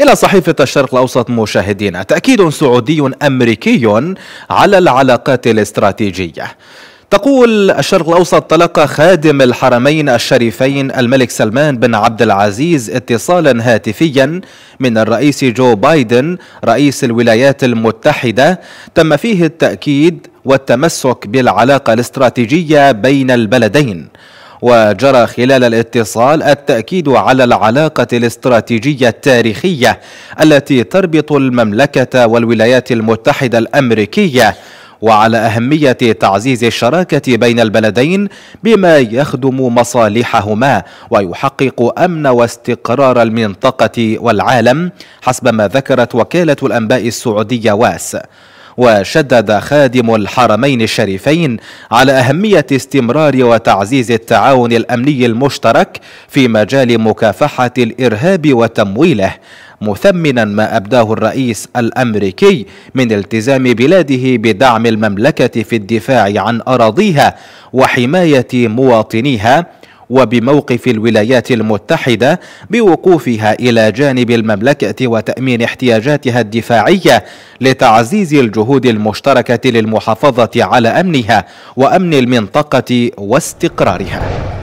إلى صحيفة الشرق الأوسط مشاهدينا تأكيد سعودي أمريكي على العلاقات الاستراتيجية تقول الشرق الاوسط تلقى خادم الحرمين الشريفين الملك سلمان بن عبد العزيز اتصالا هاتفيا من الرئيس جو بايدن رئيس الولايات المتحده تم فيه التاكيد والتمسك بالعلاقه الاستراتيجيه بين البلدين وجرى خلال الاتصال التأكيد على العلاقة الاستراتيجية التاريخية التي تربط المملكة والولايات المتحدة الأمريكية وعلى أهمية تعزيز الشراكة بين البلدين بما يخدم مصالحهما ويحقق أمن واستقرار المنطقة والعالم حسب ما ذكرت وكالة الأنباء السعودية واس وشدد خادم الحرمين الشريفين على أهمية استمرار وتعزيز التعاون الأمني المشترك في مجال مكافحة الإرهاب وتمويله مثمنا ما أبداه الرئيس الأمريكي من التزام بلاده بدعم المملكة في الدفاع عن أراضيها وحماية مواطنيها وبموقف الولايات المتحدة بوقوفها إلى جانب المملكة وتأمين احتياجاتها الدفاعية لتعزيز الجهود المشتركة للمحافظة على أمنها وأمن المنطقة واستقرارها